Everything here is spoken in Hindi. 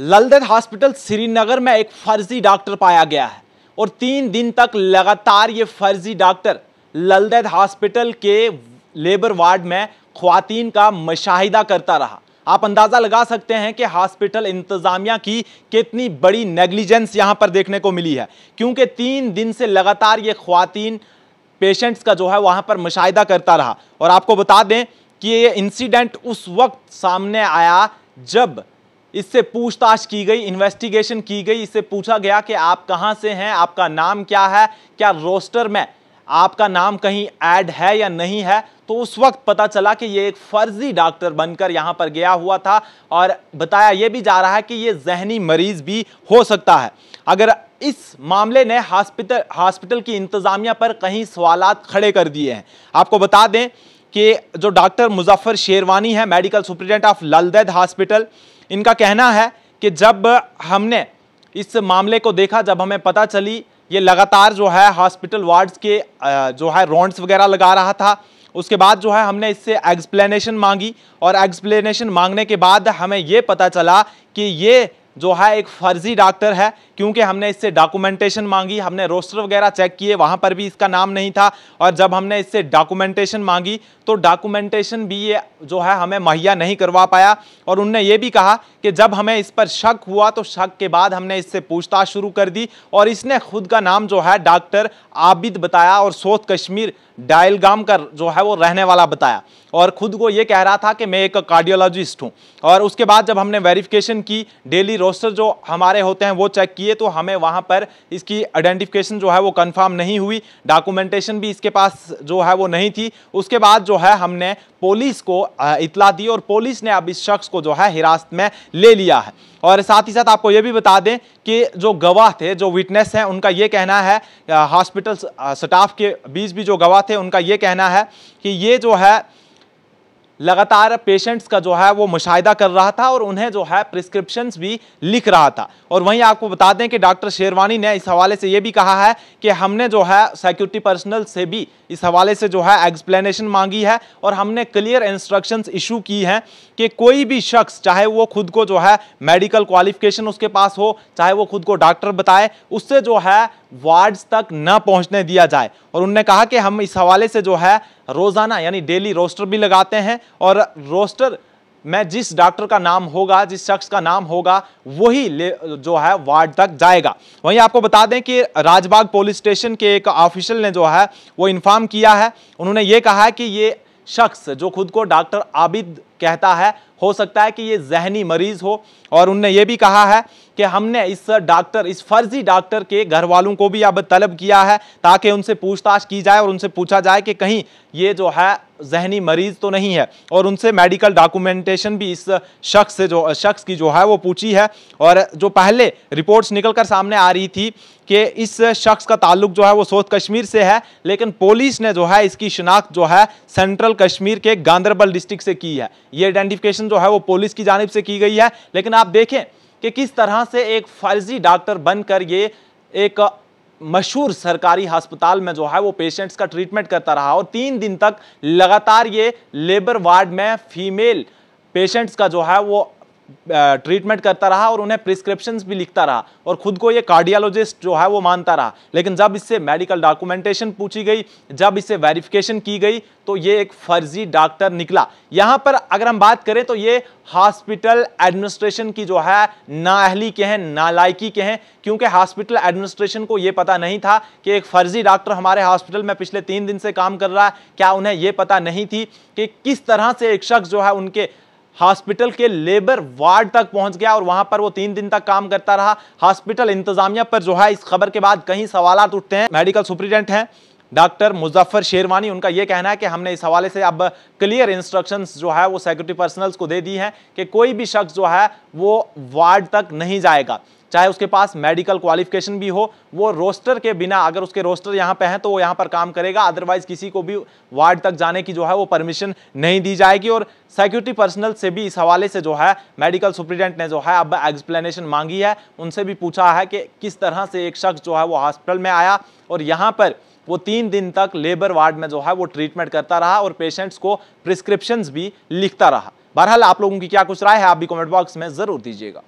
ललदन हॉस्पिटल श्रीनगर में एक फर्जी डॉक्टर पाया गया है और तीन दिन तक लगातार ये फर्जी डॉक्टर ललदन हॉस्पिटल के लेबर वार्ड में खुवान का मशाहिदा करता रहा आप अंदाज़ा लगा सकते हैं कि हॉस्पिटल इंतज़ामिया की कितनी बड़ी नेग्लिजेंस यहाँ पर देखने को मिली है क्योंकि तीन दिन से लगातार ये खुवान पेशेंट्स का जो है वहां पर मुशाहिदा करता रहा और आपको बता दें कि ये इंसिडेंट उस वक्त सामने आया जब इससे पूछताछ की गई इन्वेस्टिगेशन की गई इससे पूछा गया कि आप कहाँ से हैं आपका नाम क्या है क्या रोस्टर में आपका नाम कहीं ऐड है या नहीं है तो उस वक्त पता चला कि ये एक फर्जी डॉक्टर बनकर यहाँ पर गया हुआ था और बताया ये भी जा रहा है कि ये जहनी मरीज भी हो सकता है अगर इस मामले ने हॉस्पिटल हॉस्पिटल की इंतज़ामिया पर कहीं सवाल खड़े कर दिए हैं आपको बता दें कि जो डॉक्टर मुजफ्फर शेरवानी है medical superintendent of Lal Ded hospital इनका कहना है कि जब हमने इस मामले को देखा जब हमें पता चली ये लगातार जो है हॉस्पिटल वार्ड्स के जो है रॉन्ड्स वगैरह लगा रहा था उसके बाद जो है हमने इससे एक्सप्लेनेशन मांगी और एक्सप्लेनेशन मांगने के बाद हमें ये पता चला कि ये जो है एक फर्जी डॉक्टर है क्योंकि हमने इससे डॉक्यूमेंटेशन मांगी हमने रोस्टर वगैरह चेक किए वहाँ पर भी इसका नाम नहीं था और जब हमने इससे डॉक्यूमेंटेशन मांगी तो डॉक्यूमेंटेशन भी ये जो है हमें मुहैया नहीं करवा पाया और उनने ये भी कहा कि जब हमें इस पर शक हुआ तो शक के बाद हमने इससे पूछताछ शुरू कर दी और इसने खुद का नाम जो है डॉक्टर आबिद बताया और सोथ कश्मीर डायलगाम का जो है वो रहने वाला बताया और खुद को ये कह रहा था कि मैं एक कार्डियोलॉजिस्ट हूँ और उसके बाद जब हमने वेरिफिकेशन की डेली रोस्टर जो हमारे होते हैं वो चेक किए लिए तो हमें वहाँ पर इसकी आइडेंटिफिकेशन जो है वो कन्फर्म नहीं हुई डॉक्यूमेंटेशन भी इसके पास जो है वो नहीं थी उसके बाद जो है हमने पुलिस को इतला दी और पुलिस ने अब इस शख्स को जो है हिरासत में ले लिया है और साथ ही साथ आपको ये भी बता दें कि जो गवाह थे जो विटनेस हैं उनका ये कहना है हॉस्पिटल स्टाफ के बीच भी जो गवाह थे उनका ये कहना है कि ये जो है लगातार पेशेंट्स का जो है वो मुशाहिदा कर रहा था और उन्हें जो है प्रिस्क्रिप्शन भी लिख रहा था और वहीं आपको बता दें कि डॉक्टर शेरवानी ने इस हवाले से ये भी कहा है कि हमने जो है सिक्योरिटी पर्सनल से भी इस हवाले से जो है एक्सप्लेनेशन मांगी है और हमने क्लियर इंस्ट्रक्शंस इशू की हैं कि कोई भी शख्स चाहे वो खुद को जो है मेडिकल क्वालिफिकेशन उसके पास हो चाहे वो खुद को डॉक्टर बताए उससे जो है वार्ड्स तक न पहुंचने दिया जाए और उनने कहा कि हम इस हवाले से जो है रोज़ाना यानी डेली रोस्टर भी लगाते हैं और रोस्टर में जिस डॉक्टर का नाम होगा जिस शख्स का नाम होगा वही जो है वार्ड तक जाएगा वहीं आपको बता दें कि राजबाग पुलिस स्टेशन के एक ऑफिशियल ने जो है वो इन्फॉर्म किया है उन्होंने ये कहा है कि ये शख्स जो खुद को डॉक्टर आबिद कहता है हो सकता है कि ये जहनी मरीज हो और उनने ये भी कहा है कि हमने इस डॉक्टर इस फर्जी डॉक्टर के घर वालों को भी अब तलब किया है ताकि उनसे पूछताछ की जाए और उनसे पूछा जाए कि कहीं ये जो है जहनी मरीज तो नहीं है और उनसे मेडिकल डॉक्यूमेंटेशन भी इस शख्स से जो शख्स की जो है वो पूछी है और जो पहले रिपोर्ट्स निकल कर सामने आ रही थी कि इस शख्स का ताल्लुक जो है वो साउथ कश्मीर से है लेकिन पुलिस ने जो है इसकी शिनाख्त जो है सेंट्रल कश्मीर के गांधरबल डिस्ट्रिक्ट से की है ये आइडेंटिफिकेशन जो है वो पुलिस की जानब से की गई है लेकिन आप देखें कि किस तरह से एक फर्जी डॉक्टर बनकर ये एक मशहूर सरकारी अस्पताल में जो है वो पेशेंट्स का ट्रीटमेंट करता रहा और तीन दिन तक लगातार ये लेबर वार्ड में फीमेल पेशेंट्स का जो है वो ट्रीटमेंट करता रहा और उन्हें प्रिस्क्रिप्शन भी लिखता रहा और खुद को ये कार्डियोलॉजिस्ट जो है वो मानता रहा लेकिन जब इससे मेडिकल डॉक्यूमेंटेशन पूछी गई जब इससे वेरिफिकेशन की गई तो ये एक फर्जी डॉक्टर निकला यहाँ पर अगर हम बात करें तो ये हॉस्पिटल एडमिनिस्ट्रेशन की जो है नाअहली के हैं नालायकी के हैं क्योंकि हॉस्पिटल एडमिनिस्ट्रेशन को ये पता नहीं था कि एक फर्जी डॉक्टर हमारे हॉस्पिटल में पिछले तीन दिन से काम कर रहा है क्या उन्हें ये पता नहीं थी कि किस तरह से एक शख्स जो है उनके हॉस्पिटल के लेबर वार्ड तक पहुंच गया और वहां पर वो तीन दिन तक काम करता रहा हॉस्पिटल इंतजामिया पर जो है इस खबर के बाद कहीं सवाल उठते हैं मेडिकल सुप्रिटेंडेंट हैं डॉक्टर मुजफ्फर शेरवानी उनका ये कहना है कि हमने इस हवाले से अब क्लियर इंस्ट्रक्शंस जो है वो सिक्योरिटी पर्सनल्स को दे दी हैं कि कोई भी शख्स जो है वो वार्ड तक नहीं जाएगा चाहे उसके पास मेडिकल क्वालिफिकेशन भी हो वो रोस्टर के बिना अगर उसके रोस्टर यहाँ पे हैं तो वो यहाँ पर काम करेगा अदरवाइज किसी को भी वार्ड तक जाने की जो है वो परमिशन नहीं दी जाएगी और सिक्योरिटी पर्सनल से भी इस हवाले से जो है मेडिकल सुप्रिटेंडेंट ने जो है अब एक्सप्लेनेशन मांगी है उनसे भी पूछा है कि किस तरह से एक शख्स जो है वो हॉस्पिटल में आया और यहाँ पर वो तीन दिन तक लेबर वार्ड में जो है वो ट्रीटमेंट करता रहा और पेशेंट्स को प्रिस्क्रिप्शन भी लिखता रहा बहरहाल आप लोगों की क्या कुछ राय है आप भी कमेंट बॉक्स में ज़रूर दीजिएगा